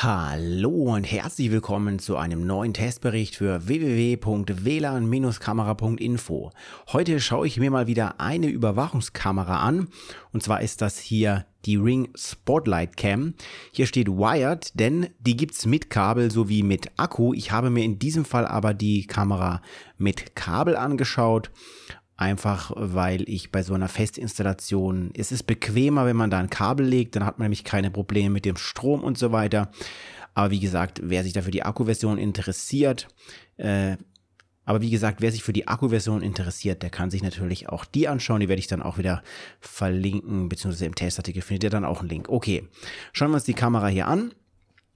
Hallo und herzlich willkommen zu einem neuen Testbericht für www.wlan-kamera.info. Heute schaue ich mir mal wieder eine Überwachungskamera an und zwar ist das hier die Ring Spotlight Cam. Hier steht Wired, denn die gibt's mit Kabel sowie mit Akku. Ich habe mir in diesem Fall aber die Kamera mit Kabel angeschaut einfach weil ich bei so einer Festinstallation, es ist bequemer, wenn man da ein Kabel legt, dann hat man nämlich keine Probleme mit dem Strom und so weiter. Aber wie gesagt, wer sich dafür die Akkuversion interessiert, äh, aber wie gesagt, wer sich für die Akkuversion interessiert, der kann sich natürlich auch die anschauen. Die werde ich dann auch wieder verlinken, beziehungsweise im Testartikel findet ihr dann auch einen Link. Okay, schauen wir uns die Kamera hier an.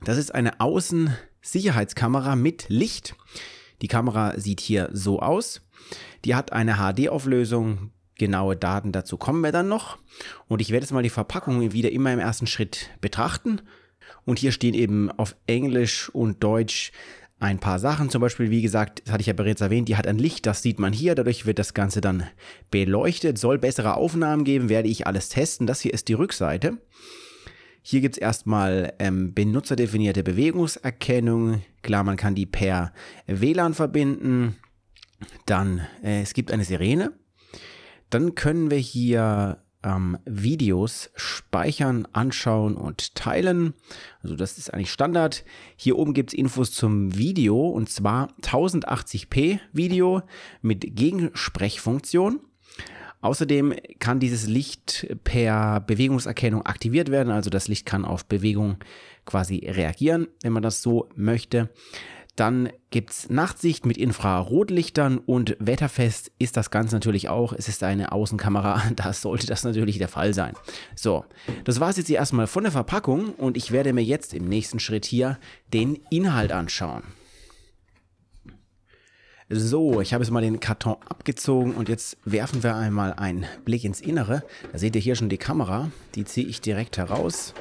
Das ist eine Außensicherheitskamera mit Licht. Die Kamera sieht hier so aus. Die hat eine HD-Auflösung. Genaue Daten dazu kommen wir dann noch. Und ich werde jetzt mal die Verpackung wieder immer im ersten Schritt betrachten. Und hier stehen eben auf Englisch und Deutsch ein paar Sachen. Zum Beispiel, wie gesagt, das hatte ich ja bereits erwähnt, die hat ein Licht, das sieht man hier. Dadurch wird das Ganze dann beleuchtet. Soll bessere Aufnahmen geben, werde ich alles testen. Das hier ist die Rückseite. Hier gibt es erstmal ähm, benutzerdefinierte Bewegungserkennung. Klar, man kann die per WLAN verbinden. Dann, äh, es gibt eine Sirene. Dann können wir hier ähm, Videos speichern, anschauen und teilen. Also das ist eigentlich Standard. Hier oben gibt es Infos zum Video und zwar 1080p Video mit Gegensprechfunktion. Außerdem kann dieses Licht per Bewegungserkennung aktiviert werden, also das Licht kann auf Bewegung quasi reagieren, wenn man das so möchte. Dann gibt es Nachtsicht mit Infrarotlichtern und wetterfest ist das Ganze natürlich auch. Es ist eine Außenkamera, da sollte das natürlich der Fall sein. So, das war es jetzt hier erstmal von der Verpackung und ich werde mir jetzt im nächsten Schritt hier den Inhalt anschauen. So, ich habe jetzt mal den Karton abgezogen und jetzt werfen wir einmal einen Blick ins Innere. Da seht ihr hier schon die Kamera, die ziehe ich direkt heraus.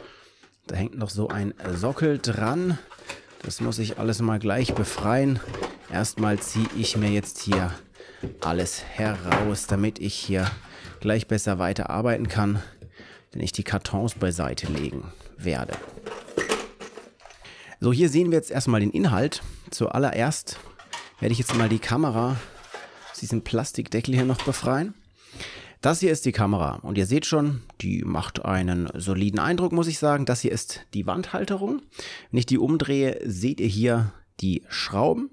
Da hängt noch so ein Sockel dran. Das muss ich alles mal gleich befreien. Erstmal ziehe ich mir jetzt hier alles heraus, damit ich hier gleich besser weiterarbeiten kann, wenn ich die Kartons beiseite legen werde. So, hier sehen wir jetzt erstmal den Inhalt. Zuallererst werde ich jetzt mal die Kamera aus diesem Plastikdeckel hier noch befreien. Das hier ist die Kamera und ihr seht schon, die macht einen soliden Eindruck, muss ich sagen. Das hier ist die Wandhalterung. Wenn ich die umdrehe, seht ihr hier die Schrauben.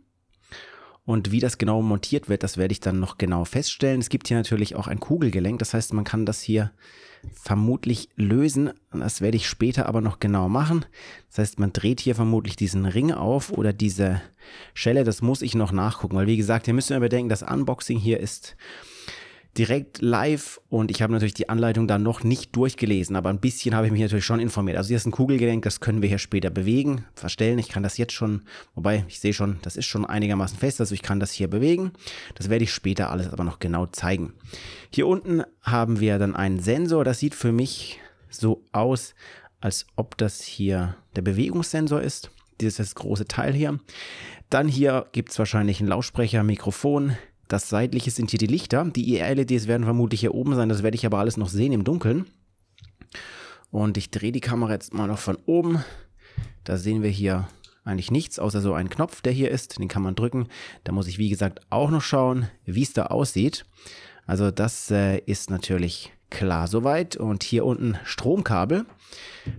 Und wie das genau montiert wird, das werde ich dann noch genau feststellen. Es gibt hier natürlich auch ein Kugelgelenk, das heißt, man kann das hier vermutlich lösen. Das werde ich später aber noch genau machen. Das heißt, man dreht hier vermutlich diesen Ring auf oder diese Schelle, das muss ich noch nachgucken, weil wie gesagt, ihr müsst immer bedenken, das Unboxing hier ist direkt live und ich habe natürlich die Anleitung dann noch nicht durchgelesen, aber ein bisschen habe ich mich natürlich schon informiert. Also hier ist ein Kugelgelenk, das können wir hier später bewegen, verstellen. Ich kann das jetzt schon, wobei ich sehe schon, das ist schon einigermaßen fest, also ich kann das hier bewegen. Das werde ich später alles aber noch genau zeigen. Hier unten haben wir dann einen Sensor, das sieht für mich so aus, als ob das hier der Bewegungssensor ist. Dieses große Teil hier. Dann hier gibt es wahrscheinlich einen Lautsprecher, Mikrofon, das seitliche sind hier die Lichter. Die IR-LEDs e werden vermutlich hier oben sein. Das werde ich aber alles noch sehen im Dunkeln. Und ich drehe die Kamera jetzt mal noch von oben. Da sehen wir hier eigentlich nichts, außer so einen Knopf, der hier ist. Den kann man drücken. Da muss ich, wie gesagt, auch noch schauen, wie es da aussieht. Also das äh, ist natürlich klar soweit. Und hier unten Stromkabel.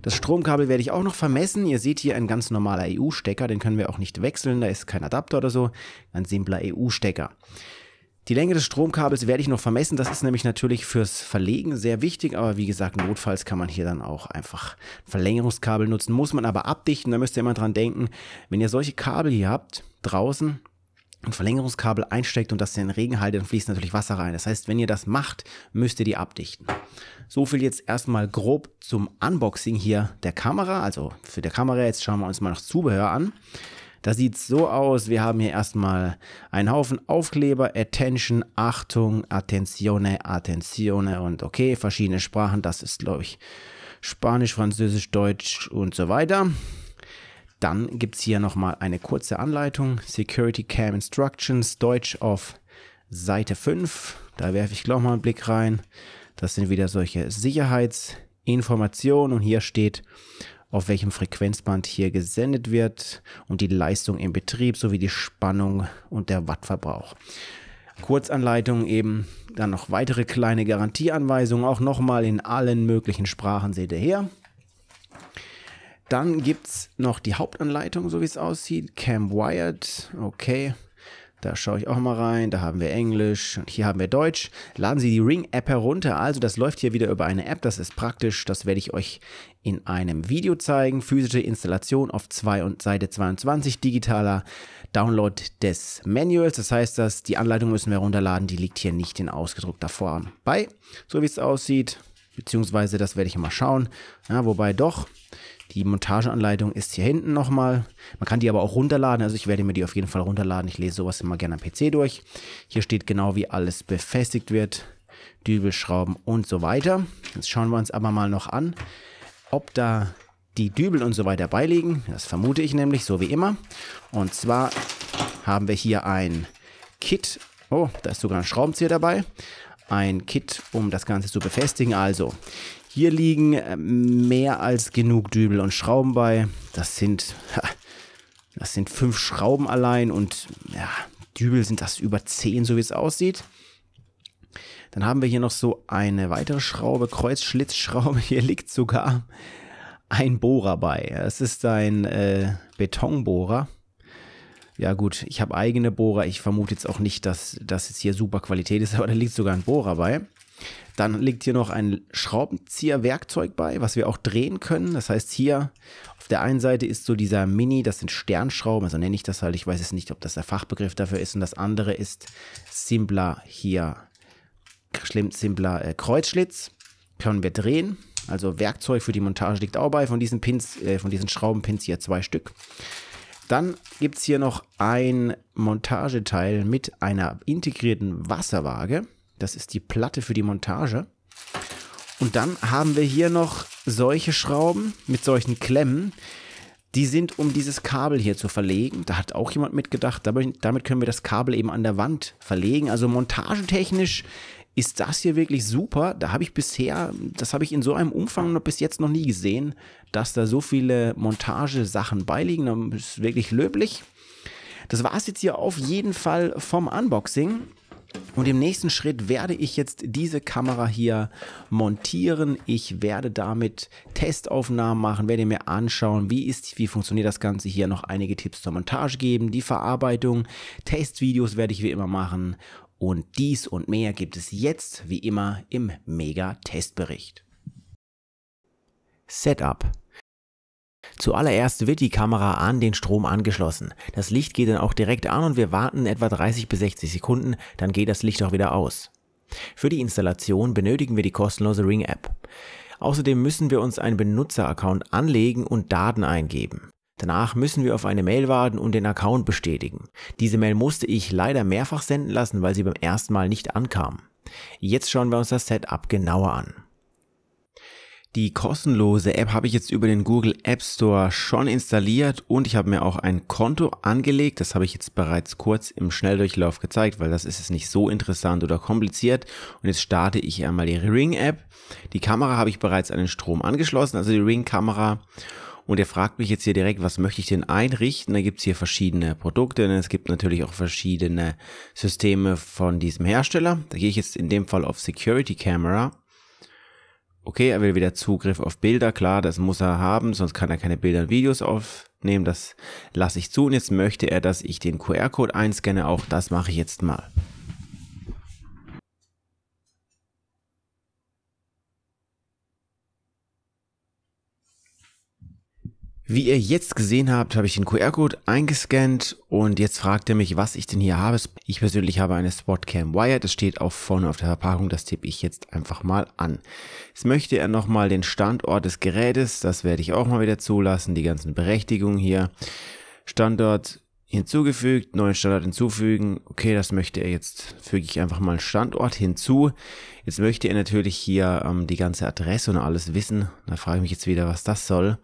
Das Stromkabel werde ich auch noch vermessen. Ihr seht hier ein ganz normaler EU-Stecker. Den können wir auch nicht wechseln. Da ist kein Adapter oder so. Ein simpler EU-Stecker. Die Länge des Stromkabels werde ich noch vermessen. Das ist nämlich natürlich fürs Verlegen sehr wichtig. Aber wie gesagt, notfalls kann man hier dann auch einfach Verlängerungskabel nutzen. Muss man aber abdichten. Da müsst ihr immer dran denken, wenn ihr solche Kabel hier habt, draußen, ein Verlängerungskabel einsteckt und das in den Regen haltet, dann fließt natürlich Wasser rein. Das heißt, wenn ihr das macht, müsst ihr die abdichten. So viel jetzt erstmal grob zum Unboxing hier der Kamera. Also für die Kamera. Jetzt schauen wir uns mal noch Zubehör an. Das sieht so aus. Wir haben hier erstmal einen Haufen Aufkleber, Attention, Achtung, Attenzione, Attenzione und okay, verschiedene Sprachen. Das ist, glaube ich, Spanisch, Französisch, Deutsch und so weiter. Dann gibt es hier nochmal eine kurze Anleitung. Security Cam Instructions, Deutsch auf Seite 5. Da werfe ich gleich mal einen Blick rein. Das sind wieder solche Sicherheitsinformationen und hier steht auf welchem Frequenzband hier gesendet wird und die Leistung im Betrieb sowie die Spannung und der Wattverbrauch. Kurzanleitung eben, dann noch weitere kleine Garantieanweisungen, auch nochmal in allen möglichen Sprachen seht ihr her. Dann gibt es noch die Hauptanleitung, so wie es aussieht. Cam Wired, okay. Da schaue ich auch mal rein. Da haben wir Englisch und hier haben wir Deutsch. Laden Sie die Ring-App herunter. Also das läuft hier wieder über eine App. Das ist praktisch. Das werde ich euch in einem Video zeigen. Physische Installation auf zwei und Seite 22. Digitaler Download des Manuals. Das heißt, dass die Anleitung müssen wir runterladen. Die liegt hier nicht in ausgedruckter Form bei. So wie es aussieht. Beziehungsweise das werde ich mal schauen. Ja, wobei doch, die Montageanleitung ist hier hinten nochmal. Man kann die aber auch runterladen. Also ich werde mir die auf jeden Fall runterladen. Ich lese sowas immer gerne am PC durch. Hier steht genau, wie alles befestigt wird. Dübelschrauben und so weiter. Jetzt schauen wir uns aber mal noch an, ob da die Dübel und so weiter beiliegen. Das vermute ich nämlich, so wie immer. Und zwar haben wir hier ein Kit. Oh, da ist sogar ein Schraubenzieher dabei. Ein Kit, um das Ganze zu befestigen. Also, hier liegen äh, mehr als genug Dübel und Schrauben bei. Das sind, das sind fünf Schrauben allein und ja, Dübel sind das über zehn, so wie es aussieht. Dann haben wir hier noch so eine weitere Schraube, Kreuzschlitzschraube. Hier liegt sogar ein Bohrer bei. Es ist ein äh, Betonbohrer. Ja gut, ich habe eigene Bohrer. Ich vermute jetzt auch nicht, dass das jetzt hier super Qualität ist, aber da liegt sogar ein Bohrer bei. Dann liegt hier noch ein Schraubenzieherwerkzeug bei, was wir auch drehen können. Das heißt, hier auf der einen Seite ist so dieser Mini, das sind Sternschrauben, also nenne ich das halt. Ich weiß jetzt nicht, ob das der Fachbegriff dafür ist. Und das andere ist Simpler hier, schlimm, Simpler äh, Kreuzschlitz. Können wir drehen. Also Werkzeug für die Montage liegt auch bei. Von diesen Pins, äh, von diesen Schraubenpins hier zwei Stück. Dann gibt es hier noch ein Montageteil mit einer integrierten Wasserwaage. Das ist die Platte für die Montage. Und dann haben wir hier noch solche Schrauben mit solchen Klemmen. Die sind, um dieses Kabel hier zu verlegen. Da hat auch jemand mitgedacht. Damit können wir das Kabel eben an der Wand verlegen. Also montagetechnisch ist das hier wirklich super. Da habe ich bisher, das habe ich in so einem Umfang noch bis jetzt noch nie gesehen, dass da so viele Montagesachen beiliegen. Das ist wirklich löblich. Das war es jetzt hier auf jeden Fall vom Unboxing. Und im nächsten Schritt werde ich jetzt diese Kamera hier montieren. Ich werde damit Testaufnahmen machen, werde mir anschauen, wie ist, wie funktioniert das Ganze hier, noch einige Tipps zur Montage geben, die Verarbeitung, Testvideos werde ich wie immer machen und dies und mehr gibt es jetzt wie immer im Mega Testbericht. Setup Zuallererst wird die Kamera an den Strom angeschlossen. Das Licht geht dann auch direkt an und wir warten etwa 30 bis 60 Sekunden, dann geht das Licht auch wieder aus. Für die Installation benötigen wir die kostenlose Ring App. Außerdem müssen wir uns einen Benutzeraccount anlegen und Daten eingeben. Danach müssen wir auf eine Mail warten und den Account bestätigen. Diese Mail musste ich leider mehrfach senden lassen, weil sie beim ersten Mal nicht ankam. Jetzt schauen wir uns das Setup genauer an. Die kostenlose App habe ich jetzt über den Google App Store schon installiert und ich habe mir auch ein Konto angelegt. Das habe ich jetzt bereits kurz im Schnelldurchlauf gezeigt, weil das ist es nicht so interessant oder kompliziert. Und jetzt starte ich einmal die Ring App. Die Kamera habe ich bereits an den Strom angeschlossen, also die Ring Kamera. Und er fragt mich jetzt hier direkt, was möchte ich denn einrichten? Da gibt es hier verschiedene Produkte. Es gibt natürlich auch verschiedene Systeme von diesem Hersteller. Da gehe ich jetzt in dem Fall auf Security Camera okay, er will wieder Zugriff auf Bilder, klar, das muss er haben, sonst kann er keine Bilder und Videos aufnehmen, das lasse ich zu. Und jetzt möchte er, dass ich den QR-Code einscanne, auch das mache ich jetzt mal. Wie ihr jetzt gesehen habt, habe ich den QR-Code eingescannt und jetzt fragt er mich, was ich denn hier habe. Ich persönlich habe eine Spotcam Wired, das steht auch vorne auf der Verpackung, das tippe ich jetzt einfach mal an. Jetzt möchte er nochmal den Standort des Gerätes, das werde ich auch mal wieder zulassen, die ganzen Berechtigungen hier. Standort hinzugefügt, neuen Standort hinzufügen. Okay, das möchte er jetzt, füge ich einfach mal einen Standort hinzu. Jetzt möchte er natürlich hier ähm, die ganze Adresse und alles wissen. Da frage ich mich jetzt wieder, was das soll.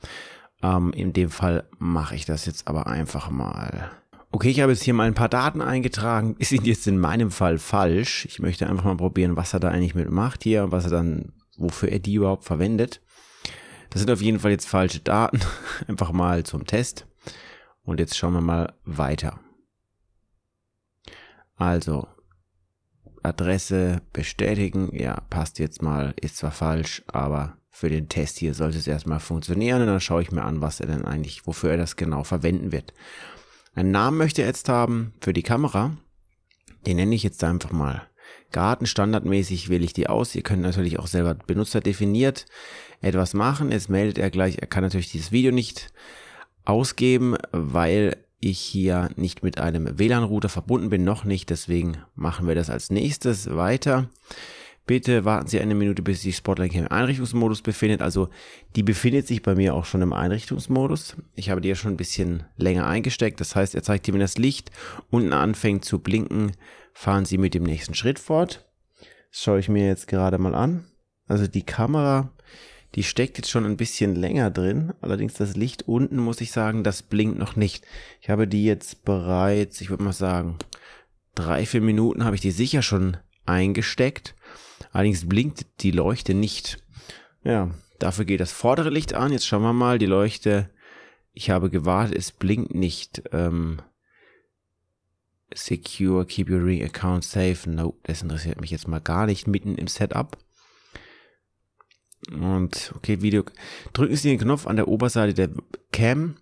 Ähm, in dem Fall mache ich das jetzt aber einfach mal. Okay, ich habe jetzt hier mal ein paar Daten eingetragen. Ist jetzt in meinem Fall falsch. Ich möchte einfach mal probieren, was er da eigentlich mitmacht hier, was er dann, wofür er die überhaupt verwendet. Das sind auf jeden Fall jetzt falsche Daten. Einfach mal zum Test. Und jetzt schauen wir mal weiter. Also, Adresse bestätigen. Ja, passt jetzt mal. Ist zwar falsch, aber für den Test hier sollte es erstmal funktionieren und dann schaue ich mir an, was er denn eigentlich, wofür er das genau verwenden wird. Einen Namen möchte er jetzt haben für die Kamera. Den nenne ich jetzt einfach mal Garten. Standardmäßig wähle ich die aus. Ihr könnt natürlich auch selber benutzerdefiniert etwas machen. Jetzt meldet er gleich, er kann natürlich dieses Video nicht ausgeben, weil ich hier nicht mit einem WLAN-Router verbunden bin, noch nicht. Deswegen machen wir das als nächstes weiter. Bitte warten Sie eine Minute, bis sich Spotlight im Einrichtungsmodus befindet. Also die befindet sich bei mir auch schon im Einrichtungsmodus. Ich habe die ja schon ein bisschen länger eingesteckt. Das heißt, er zeigt Ihnen, wenn das Licht unten anfängt zu blinken, fahren Sie mit dem nächsten Schritt fort. Das schaue ich mir jetzt gerade mal an. Also die Kamera, die steckt jetzt schon ein bisschen länger drin. Allerdings das Licht unten, muss ich sagen, das blinkt noch nicht. Ich habe die jetzt bereits, ich würde mal sagen, drei, vier Minuten habe ich die sicher schon eingesteckt. Allerdings blinkt die Leuchte nicht. Ja, dafür geht das vordere Licht an. Jetzt schauen wir mal, die Leuchte, ich habe gewartet, es blinkt nicht. Ähm, secure, keep your ring account safe. No, das interessiert mich jetzt mal gar nicht mitten im Setup. Und okay, Video. Drücken Sie den Knopf an der Oberseite der Cam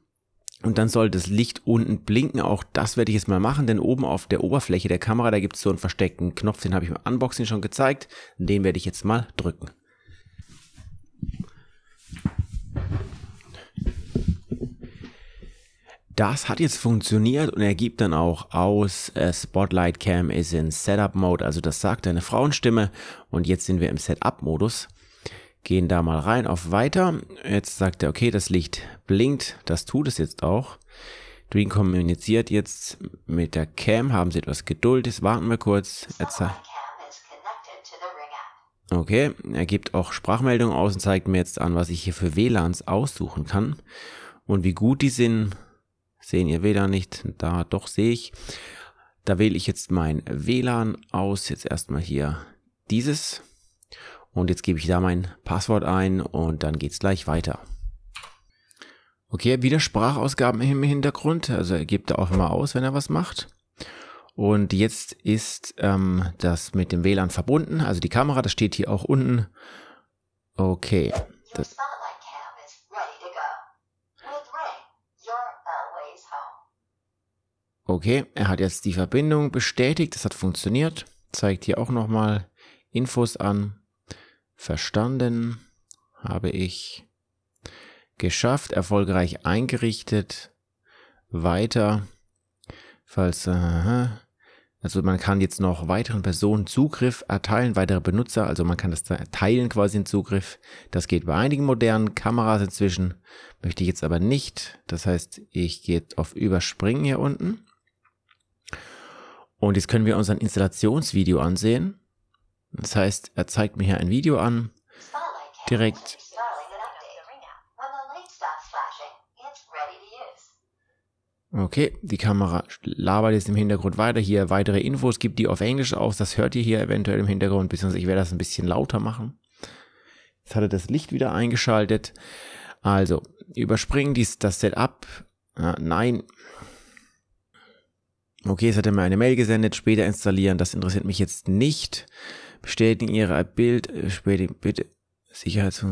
und dann soll das Licht unten blinken. Auch das werde ich jetzt mal machen, denn oben auf der Oberfläche der Kamera, da gibt es so einen versteckten Knopf, den habe ich im Unboxing schon gezeigt. Den werde ich jetzt mal drücken. Das hat jetzt funktioniert und er gibt dann auch aus äh, Spotlight Cam is in Setup Mode, also das sagt eine Frauenstimme und jetzt sind wir im Setup Modus gehen da mal rein auf Weiter. Jetzt sagt er, okay, das Licht blinkt, das tut es jetzt auch. Green kommuniziert jetzt mit der Cam, haben Sie etwas Geduld, jetzt warten wir kurz. Okay, er gibt auch Sprachmeldungen aus und zeigt mir jetzt an, was ich hier für WLANs aussuchen kann und wie gut die sind. Sehen ihr WLAN nicht? Da doch sehe ich. Da wähle ich jetzt mein WLAN aus. Jetzt erstmal hier dieses. Und jetzt gebe ich da mein Passwort ein und dann geht es gleich weiter. Okay, wieder Sprachausgaben im Hintergrund. Also er gibt da auch immer aus, wenn er was macht. Und jetzt ist ähm, das mit dem WLAN verbunden. Also die Kamera, das steht hier auch unten. Okay. Das okay, er hat jetzt die Verbindung bestätigt. Das hat funktioniert. Zeigt hier auch nochmal Infos an verstanden, habe ich geschafft, erfolgreich eingerichtet, weiter, falls, aha. Äh, also man kann jetzt noch weiteren Personen Zugriff erteilen, weitere Benutzer, also man kann das teilen quasi in Zugriff. Das geht bei einigen modernen Kameras inzwischen, möchte ich jetzt aber nicht. Das heißt, ich gehe jetzt auf Überspringen hier unten. Und jetzt können wir uns ein Installationsvideo ansehen. Das heißt, er zeigt mir hier ein Video an, direkt. Okay, die Kamera labert jetzt im Hintergrund weiter. Hier weitere Infos, gibt die auf Englisch aus. Das hört ihr hier eventuell im Hintergrund, beziehungsweise ich werde das ein bisschen lauter machen. Jetzt hat er das Licht wieder eingeschaltet. Also, überspringen dies, das Setup. Ah, nein. Okay, jetzt hat er mir eine Mail gesendet, später installieren. Das interessiert mich jetzt nicht bestätigen ihre Bild, bestätigen, äh, bitte, Sicherheits.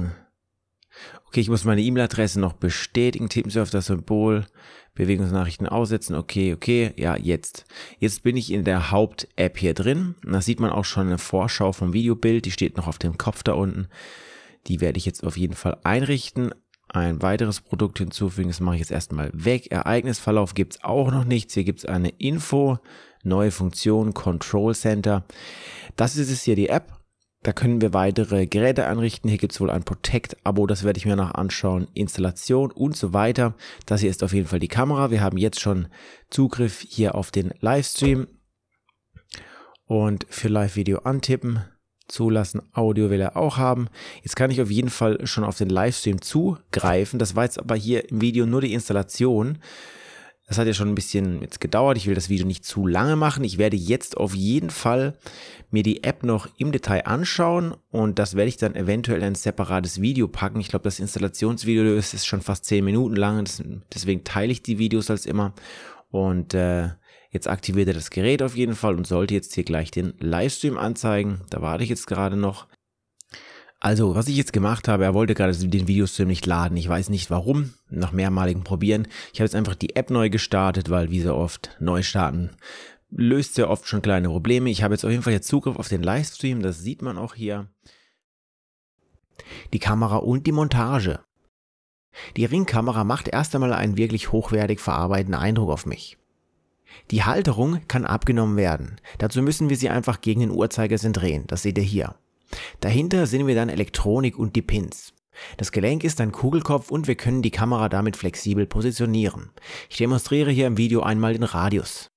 Okay, ich muss meine E-Mail-Adresse noch bestätigen, tippen Sie auf das Symbol, Bewegungsnachrichten aussetzen, okay, okay, ja, jetzt. Jetzt bin ich in der Haupt-App hier drin. Und da sieht man auch schon eine Vorschau vom Videobild, die steht noch auf dem Kopf da unten. Die werde ich jetzt auf jeden Fall einrichten. Ein weiteres Produkt hinzufügen, das mache ich jetzt erstmal weg. Ereignisverlauf gibt's auch noch nichts. Hier gibt's eine Info neue Funktion Control Center. Das ist es hier die App. Da können wir weitere Geräte anrichten. Hier gibt es wohl ein Protect-Abo, das werde ich mir noch anschauen. Installation und so weiter. Das hier ist auf jeden Fall die Kamera. Wir haben jetzt schon Zugriff hier auf den Livestream. Und für Live-Video antippen, zulassen, Audio will er auch haben. Jetzt kann ich auf jeden Fall schon auf den Livestream zugreifen. Das war jetzt aber hier im Video nur die Installation. Das hat ja schon ein bisschen jetzt gedauert. Ich will das Video nicht zu lange machen. Ich werde jetzt auf jeden Fall mir die App noch im Detail anschauen und das werde ich dann eventuell in ein separates Video packen. Ich glaube, das Installationsvideo ist, ist schon fast 10 Minuten lang. deswegen teile ich die Videos als immer. Und äh, jetzt aktiviert er das Gerät auf jeden Fall und sollte jetzt hier gleich den Livestream anzeigen. Da warte ich jetzt gerade noch. Also, was ich jetzt gemacht habe, er wollte gerade den Videostream nicht laden. Ich weiß nicht warum, nach mehrmaligem Probieren. Ich habe jetzt einfach die App neu gestartet, weil wie so oft neu starten löst sehr oft schon kleine Probleme. Ich habe jetzt auf jeden Fall jetzt Zugriff auf den Livestream, das sieht man auch hier. Die Kamera und die Montage. Die Ringkamera macht erst einmal einen wirklich hochwertig verarbeitenden Eindruck auf mich. Die Halterung kann abgenommen werden. Dazu müssen wir sie einfach gegen den Uhrzeigersinn drehen. Das seht ihr hier. Dahinter sehen wir dann Elektronik und die Pins. Das Gelenk ist ein Kugelkopf und wir können die Kamera damit flexibel positionieren. Ich demonstriere hier im Video einmal den Radius.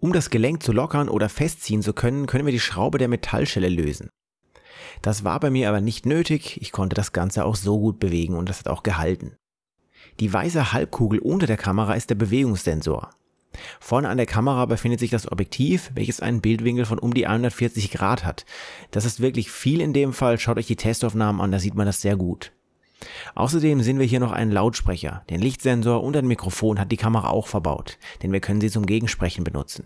Um das Gelenk zu lockern oder festziehen zu können, können wir die Schraube der Metallschelle lösen. Das war bei mir aber nicht nötig, ich konnte das Ganze auch so gut bewegen und das hat auch gehalten. Die weiße Halbkugel unter der Kamera ist der Bewegungssensor. Vorne an der Kamera befindet sich das Objektiv, welches einen Bildwinkel von um die 140 Grad hat. Das ist wirklich viel in dem Fall, schaut euch die Testaufnahmen an, da sieht man das sehr gut. Außerdem sehen wir hier noch einen Lautsprecher, den Lichtsensor und ein Mikrofon hat die Kamera auch verbaut, denn wir können sie zum Gegensprechen benutzen.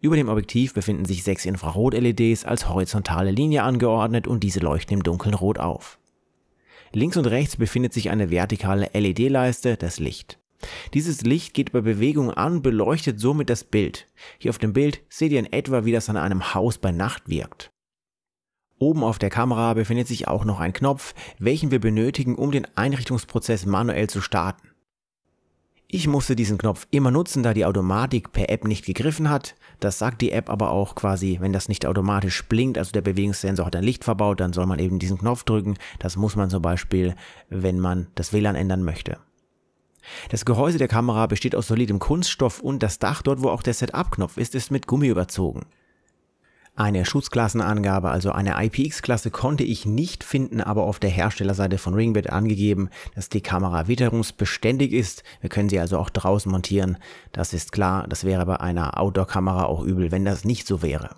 Über dem Objektiv befinden sich sechs Infrarot-LEDs als horizontale Linie angeordnet und diese leuchten im dunklen rot auf. Links und rechts befindet sich eine vertikale LED-Leiste, das Licht. Dieses Licht geht bei Bewegung an, beleuchtet somit das Bild. Hier auf dem Bild seht ihr in etwa, wie das an einem Haus bei Nacht wirkt. Oben auf der Kamera befindet sich auch noch ein Knopf, welchen wir benötigen, um den Einrichtungsprozess manuell zu starten. Ich musste diesen Knopf immer nutzen, da die Automatik per App nicht gegriffen hat. Das sagt die App aber auch quasi, wenn das nicht automatisch blinkt, also der Bewegungssensor hat ein Licht verbaut, dann soll man eben diesen Knopf drücken. Das muss man zum Beispiel, wenn man das WLAN ändern möchte. Das Gehäuse der Kamera besteht aus solidem Kunststoff und das Dach, dort wo auch der Setup-Knopf ist, ist mit Gummi überzogen. Eine Schutzklassenangabe, also eine IPX-Klasse, konnte ich nicht finden, aber auf der Herstellerseite von Ringbit angegeben, dass die Kamera witterungsbeständig ist. Wir können sie also auch draußen montieren. Das ist klar, das wäre bei einer Outdoor-Kamera auch übel, wenn das nicht so wäre.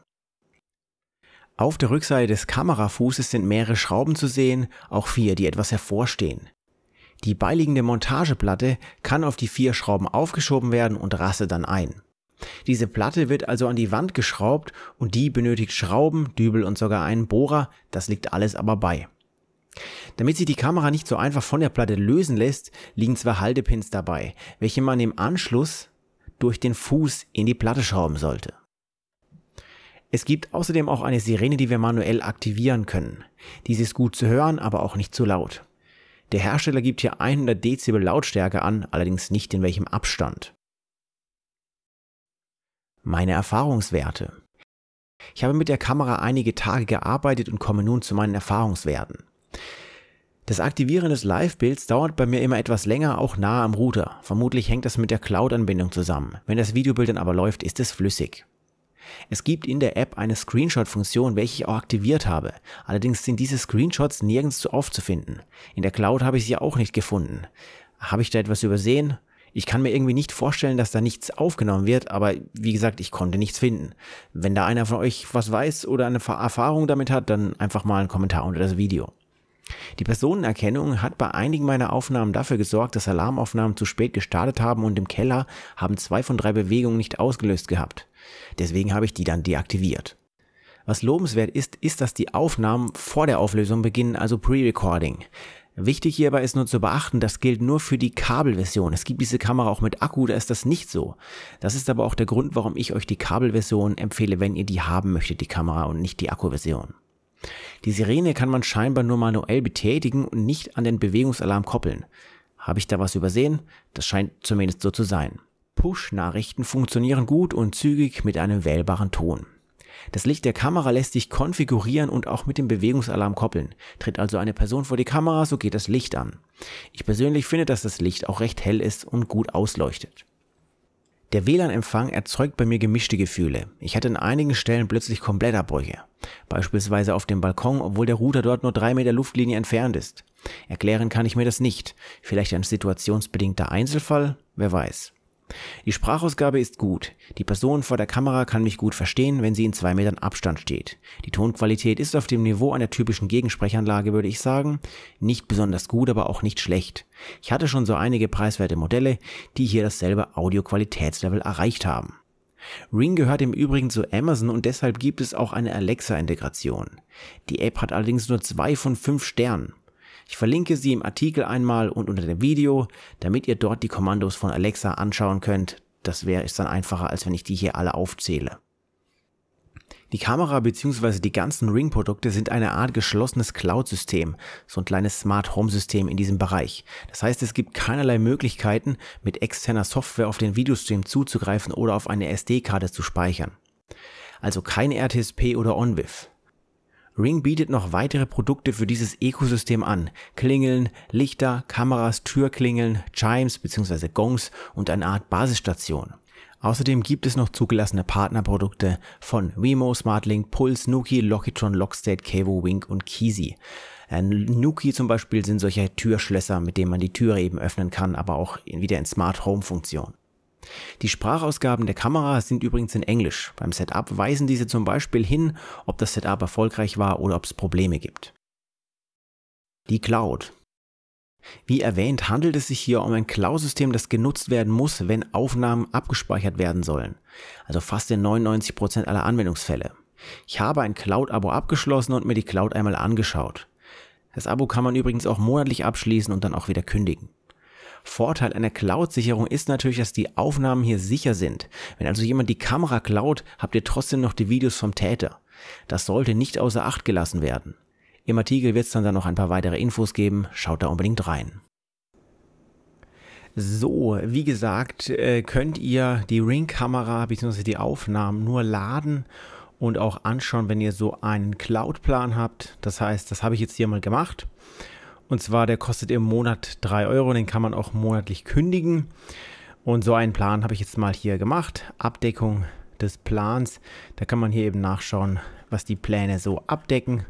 Auf der Rückseite des Kamerafußes sind mehrere Schrauben zu sehen, auch vier, die etwas hervorstehen. Die beiliegende Montageplatte kann auf die vier Schrauben aufgeschoben werden und rastet dann ein. Diese Platte wird also an die Wand geschraubt und die benötigt Schrauben, Dübel und sogar einen Bohrer, das liegt alles aber bei. Damit sich die Kamera nicht so einfach von der Platte lösen lässt, liegen zwei Haltepins dabei, welche man im Anschluss durch den Fuß in die Platte schrauben sollte. Es gibt außerdem auch eine Sirene, die wir manuell aktivieren können. Diese ist gut zu hören, aber auch nicht zu laut. Der Hersteller gibt hier 100 Dezibel Lautstärke an, allerdings nicht in welchem Abstand. Meine Erfahrungswerte. Ich habe mit der Kamera einige Tage gearbeitet und komme nun zu meinen Erfahrungswerten. Das Aktivieren des Live-Bilds dauert bei mir immer etwas länger, auch nahe am Router. Vermutlich hängt das mit der Cloud-Anbindung zusammen. Wenn das Videobild dann aber läuft, ist es flüssig. Es gibt in der App eine Screenshot-Funktion, welche ich auch aktiviert habe. Allerdings sind diese Screenshots nirgends zu aufzufinden. In der Cloud habe ich sie auch nicht gefunden. Habe ich da etwas übersehen? Ich kann mir irgendwie nicht vorstellen, dass da nichts aufgenommen wird, aber wie gesagt, ich konnte nichts finden. Wenn da einer von euch was weiß oder eine Erfahrung damit hat, dann einfach mal einen Kommentar unter das Video. Die Personenerkennung hat bei einigen meiner Aufnahmen dafür gesorgt, dass Alarmaufnahmen zu spät gestartet haben und im Keller haben zwei von drei Bewegungen nicht ausgelöst gehabt. Deswegen habe ich die dann deaktiviert. Was lobenswert ist, ist, dass die Aufnahmen vor der Auflösung beginnen, also Pre-Recording. Wichtig hierbei ist nur zu beachten, das gilt nur für die Kabelversion. Es gibt diese Kamera auch mit Akku, da ist das nicht so. Das ist aber auch der Grund, warum ich euch die Kabelversion empfehle, wenn ihr die haben möchtet, die Kamera und nicht die Akkuversion. Die Sirene kann man scheinbar nur manuell betätigen und nicht an den Bewegungsalarm koppeln. Habe ich da was übersehen? Das scheint zumindest so zu sein. Push-Nachrichten funktionieren gut und zügig mit einem wählbaren Ton. Das Licht der Kamera lässt sich konfigurieren und auch mit dem Bewegungsalarm koppeln. Tritt also eine Person vor die Kamera, so geht das Licht an. Ich persönlich finde, dass das Licht auch recht hell ist und gut ausleuchtet. Der WLAN-Empfang erzeugt bei mir gemischte Gefühle. Ich hatte an einigen Stellen plötzlich komplett Abbrüche. Beispielsweise auf dem Balkon, obwohl der Router dort nur drei Meter Luftlinie entfernt ist. Erklären kann ich mir das nicht. Vielleicht ein situationsbedingter Einzelfall? Wer weiß. Die Sprachausgabe ist gut. Die Person vor der Kamera kann mich gut verstehen, wenn sie in zwei Metern Abstand steht. Die Tonqualität ist auf dem Niveau einer typischen Gegensprechanlage, würde ich sagen. Nicht besonders gut, aber auch nicht schlecht. Ich hatte schon so einige preiswerte Modelle, die hier dasselbe Audioqualitätslevel erreicht haben. Ring gehört im Übrigen zu Amazon und deshalb gibt es auch eine Alexa-Integration. Die App hat allerdings nur zwei von fünf Sternen. Ich verlinke sie im Artikel einmal und unter dem Video, damit ihr dort die Kommandos von Alexa anschauen könnt. Das wäre es dann einfacher, als wenn ich die hier alle aufzähle. Die Kamera bzw. die ganzen Ring-Produkte sind eine Art geschlossenes Cloud-System, so ein kleines Smart-Home-System in diesem Bereich. Das heißt, es gibt keinerlei Möglichkeiten, mit externer Software auf den Videostream zuzugreifen oder auf eine SD-Karte zu speichern. Also kein RTSP oder OnWiv. Ring bietet noch weitere Produkte für dieses Ökosystem an. Klingeln, Lichter, Kameras, Türklingeln, Chimes bzw. Gongs und eine Art Basisstation. Außerdem gibt es noch zugelassene Partnerprodukte von Wemo, Smartlink, Pulse, Nuki, Lockitron, Lockstate, Kevo, Wink und Kisi. Äh, Nuki zum Beispiel sind solche Türschlösser, mit denen man die Türe eben öffnen kann, aber auch wieder in Smart Home Funktion. Die Sprachausgaben der Kamera sind übrigens in Englisch. Beim Setup weisen diese zum Beispiel hin, ob das Setup erfolgreich war oder ob es Probleme gibt. Die Cloud. Wie erwähnt, handelt es sich hier um ein Cloud-System, das genutzt werden muss, wenn Aufnahmen abgespeichert werden sollen. Also fast in 99% aller Anwendungsfälle. Ich habe ein Cloud-Abo abgeschlossen und mir die Cloud einmal angeschaut. Das Abo kann man übrigens auch monatlich abschließen und dann auch wieder kündigen. Vorteil einer Cloud-Sicherung ist natürlich, dass die Aufnahmen hier sicher sind. Wenn also jemand die Kamera klaut, habt ihr trotzdem noch die Videos vom Täter. Das sollte nicht außer Acht gelassen werden. Im Artikel wird es dann, dann noch ein paar weitere Infos geben, schaut da unbedingt rein. So, wie gesagt, äh, könnt ihr die Ring-Kamera bzw. die Aufnahmen nur laden und auch anschauen, wenn ihr so einen Cloud-Plan habt. Das heißt, das habe ich jetzt hier mal gemacht. Und zwar, der kostet im Monat 3 Euro, den kann man auch monatlich kündigen. Und so einen Plan habe ich jetzt mal hier gemacht. Abdeckung des Plans. Da kann man hier eben nachschauen, was die Pläne so abdecken.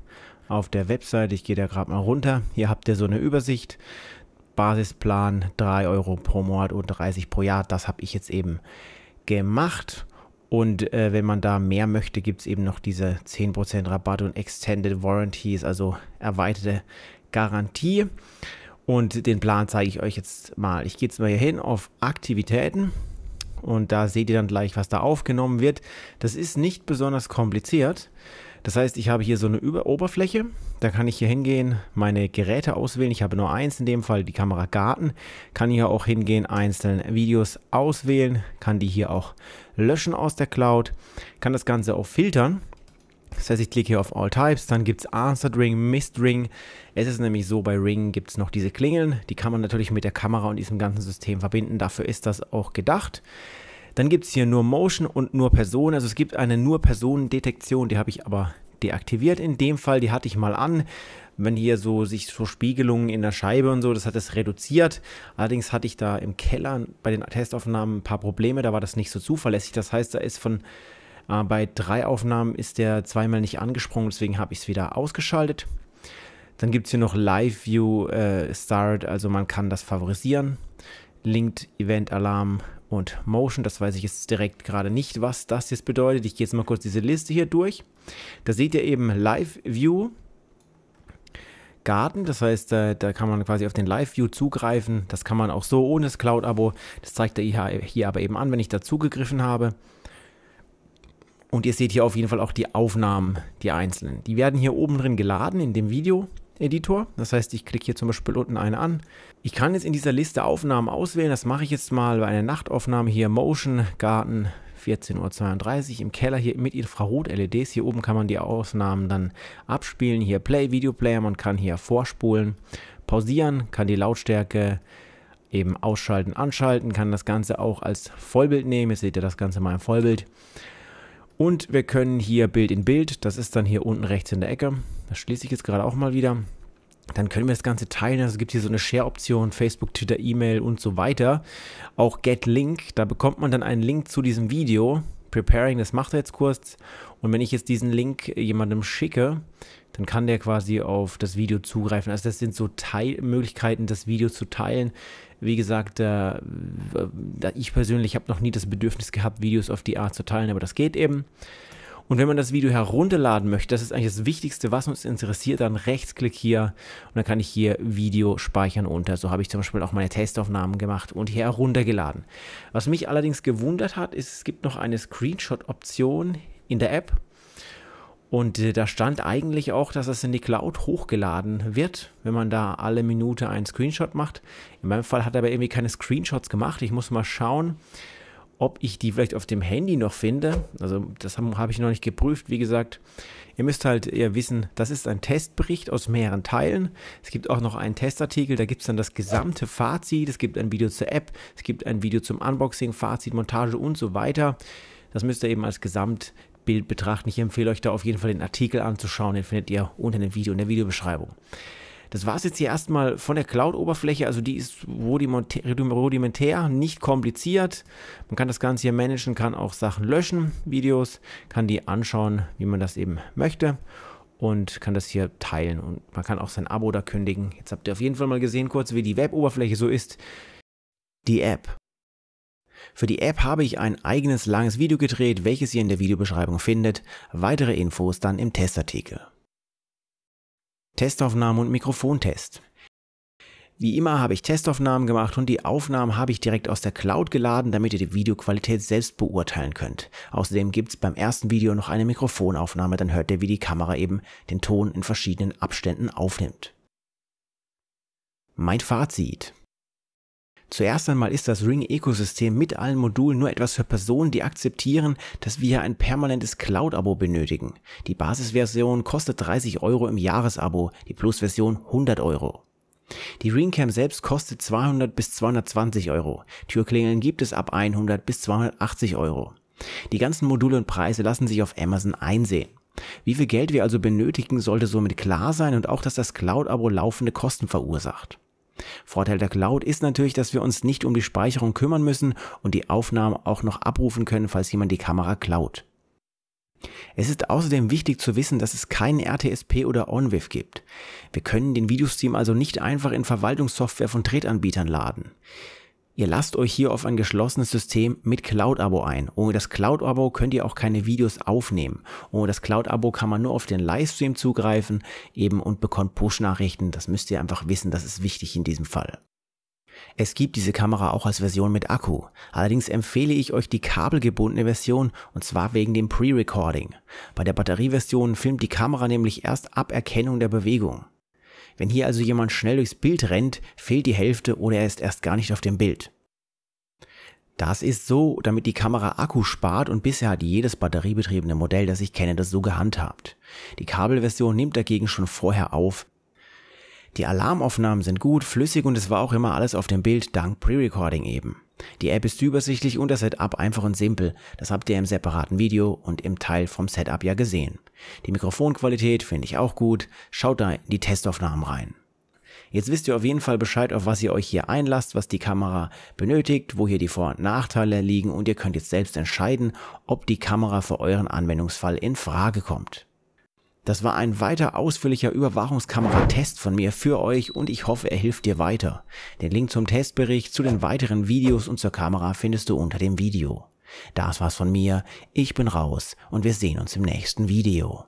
Auf der Webseite, ich gehe da gerade mal runter. Hier habt ihr so eine Übersicht. Basisplan 3 Euro pro Monat und 30 pro Jahr. Das habe ich jetzt eben gemacht. Und äh, wenn man da mehr möchte, gibt es eben noch diese 10% Rabatt und Extended Warranties, also erweiterte Garantie. Und den Plan zeige ich euch jetzt mal. Ich gehe jetzt mal hier hin auf Aktivitäten und da seht ihr dann gleich, was da aufgenommen wird. Das ist nicht besonders kompliziert. Das heißt, ich habe hier so eine Über Oberfläche, da kann ich hier hingehen, meine Geräte auswählen. Ich habe nur eins in dem Fall, die Kamera Garten. Kann hier auch hingehen, einzelne Videos auswählen, kann die hier auch löschen aus der Cloud, kann das Ganze auch filtern. Das heißt, ich klicke hier auf All Types, dann gibt es Answered Ring, Missed Ring. Es ist nämlich so, bei Ring gibt es noch diese Klingeln. Die kann man natürlich mit der Kamera und diesem ganzen System verbinden. Dafür ist das auch gedacht. Dann gibt es hier nur Motion und nur Person. Also es gibt eine nur Personendetektion, die habe ich aber deaktiviert in dem Fall. Die hatte ich mal an. Wenn hier so sich so Spiegelungen in der Scheibe und so, das hat es reduziert. Allerdings hatte ich da im Keller bei den Testaufnahmen ein paar Probleme. Da war das nicht so zuverlässig. Das heißt, da ist von äh, bei drei Aufnahmen ist der zweimal nicht angesprungen, deswegen habe ich es wieder ausgeschaltet. Dann gibt es hier noch Live View äh, Start, also man kann das favorisieren. Linked Event Alarm und Motion, das weiß ich jetzt direkt gerade nicht, was das jetzt bedeutet. Ich gehe jetzt mal kurz diese Liste hier durch. Da seht ihr eben Live View Garten, das heißt, da, äh, da kann man quasi auf den Live View zugreifen. Das kann man auch so ohne das Cloud-Abo. Das zeigt er hier aber eben an, wenn ich da zugegriffen habe. Und ihr seht hier auf jeden Fall auch die Aufnahmen, die einzelnen. Die werden hier oben drin geladen in dem Video-Editor. Das heißt, ich klicke hier zum Beispiel unten eine an. Ich kann jetzt in dieser Liste Aufnahmen auswählen. Das mache ich jetzt mal bei einer Nachtaufnahme hier Motion Garten 14.32 Uhr im Keller hier mit Infrarot-LEDs. Hier oben kann man die Ausnahmen dann abspielen. Hier Play, Video Player, man kann hier vorspulen, pausieren, kann die Lautstärke eben ausschalten, anschalten, kann das Ganze auch als Vollbild nehmen. Jetzt seht ihr das Ganze mal im Vollbild. Und wir können hier Bild in Bild, das ist dann hier unten rechts in der Ecke. Das schließe ich jetzt gerade auch mal wieder. Dann können wir das Ganze teilen. Also es gibt hier so eine Share-Option, Facebook, Twitter, E-Mail und so weiter. Auch Get Link, da bekommt man dann einen Link zu diesem Video. Preparing jetzt kurz. Und wenn ich jetzt diesen Link jemandem schicke, dann kann der quasi auf das Video zugreifen. Also das sind so Teil Möglichkeiten, das Video zu teilen. Wie gesagt, äh, ich persönlich habe noch nie das Bedürfnis gehabt, Videos auf die Art zu teilen, aber das geht eben. Und wenn man das Video herunterladen möchte, das ist eigentlich das Wichtigste, was uns interessiert, dann rechtsklick hier und dann kann ich hier Video speichern unter. So habe ich zum Beispiel auch meine Testaufnahmen gemacht und hier heruntergeladen. Was mich allerdings gewundert hat, ist, es gibt noch eine Screenshot-Option in der App. Und äh, da stand eigentlich auch, dass das in die Cloud hochgeladen wird, wenn man da alle Minute einen Screenshot macht. In meinem Fall hat er aber irgendwie keine Screenshots gemacht. Ich muss mal schauen ob ich die vielleicht auf dem Handy noch finde. Also das habe hab ich noch nicht geprüft, wie gesagt. Ihr müsst halt eher wissen, das ist ein Testbericht aus mehreren Teilen. Es gibt auch noch einen Testartikel, da gibt es dann das gesamte Fazit. Es gibt ein Video zur App, es gibt ein Video zum Unboxing, Fazit, Montage und so weiter. Das müsst ihr eben als Gesamtbild betrachten. Ich empfehle euch da auf jeden Fall den Artikel anzuschauen, den findet ihr unter dem Video in der Videobeschreibung. Das war es jetzt hier erstmal von der Cloud-Oberfläche. Also die ist rudimentär, nicht kompliziert. Man kann das Ganze hier managen, kann auch Sachen löschen, Videos, kann die anschauen, wie man das eben möchte und kann das hier teilen und man kann auch sein Abo da kündigen. Jetzt habt ihr auf jeden Fall mal gesehen kurz, wie die Web-Oberfläche so ist. Die App. Für die App habe ich ein eigenes langes Video gedreht, welches ihr in der Videobeschreibung findet. Weitere Infos dann im Testartikel. Testaufnahmen und Mikrofontest. Wie immer habe ich Testaufnahmen gemacht und die Aufnahmen habe ich direkt aus der Cloud geladen, damit ihr die Videoqualität selbst beurteilen könnt. Außerdem gibt es beim ersten Video noch eine Mikrofonaufnahme, dann hört ihr, wie die Kamera eben den Ton in verschiedenen Abständen aufnimmt. Mein Fazit. Zuerst einmal ist das Ring-Ökosystem mit allen Modulen nur etwas für Personen, die akzeptieren, dass wir ein permanentes Cloud-Abo benötigen. Die Basisversion kostet 30 Euro im Jahresabo, die Plus-Version 100 Euro. Die Ringcam selbst kostet 200 bis 220 Euro. Türklingeln gibt es ab 100 bis 280 Euro. Die ganzen Module und Preise lassen sich auf Amazon einsehen. Wie viel Geld wir also benötigen, sollte somit klar sein und auch, dass das Cloud-Abo laufende Kosten verursacht. Vorteil der Cloud ist natürlich, dass wir uns nicht um die Speicherung kümmern müssen und die Aufnahmen auch noch abrufen können, falls jemand die Kamera klaut. Es ist außerdem wichtig zu wissen, dass es keinen RTSP oder OnWiv gibt. Wir können den Videostream also nicht einfach in Verwaltungssoftware von Drittanbietern laden. Ihr lasst euch hier auf ein geschlossenes System mit Cloud-Abo ein. Ohne das Cloud-Abo könnt ihr auch keine Videos aufnehmen. Ohne das Cloud-Abo kann man nur auf den Livestream zugreifen eben und bekommt Push-Nachrichten. Das müsst ihr einfach wissen, das ist wichtig in diesem Fall. Es gibt diese Kamera auch als Version mit Akku. Allerdings empfehle ich euch die kabelgebundene Version und zwar wegen dem Pre-Recording. Bei der Batterieversion filmt die Kamera nämlich erst ab Erkennung der Bewegung. Wenn hier also jemand schnell durchs Bild rennt, fehlt die Hälfte oder er ist erst gar nicht auf dem Bild. Das ist so, damit die Kamera Akku spart und bisher hat jedes batteriebetriebene Modell, das ich kenne, das so gehandhabt. Die Kabelversion nimmt dagegen schon vorher auf. Die Alarmaufnahmen sind gut, flüssig und es war auch immer alles auf dem Bild dank Pre-Recording eben. Die App ist übersichtlich und das Setup einfach und simpel. Das habt ihr im separaten Video und im Teil vom Setup ja gesehen. Die Mikrofonqualität finde ich auch gut. Schaut da in die Testaufnahmen rein. Jetzt wisst ihr auf jeden Fall Bescheid, auf was ihr euch hier einlasst, was die Kamera benötigt, wo hier die Vor- und Nachteile liegen und ihr könnt jetzt selbst entscheiden, ob die Kamera für euren Anwendungsfall in Frage kommt. Das war ein weiter ausführlicher Überwachungskameratest von mir für euch und ich hoffe, er hilft dir weiter. Den Link zum Testbericht, zu den weiteren Videos und zur Kamera findest du unter dem Video. Das war's von mir, ich bin raus und wir sehen uns im nächsten Video.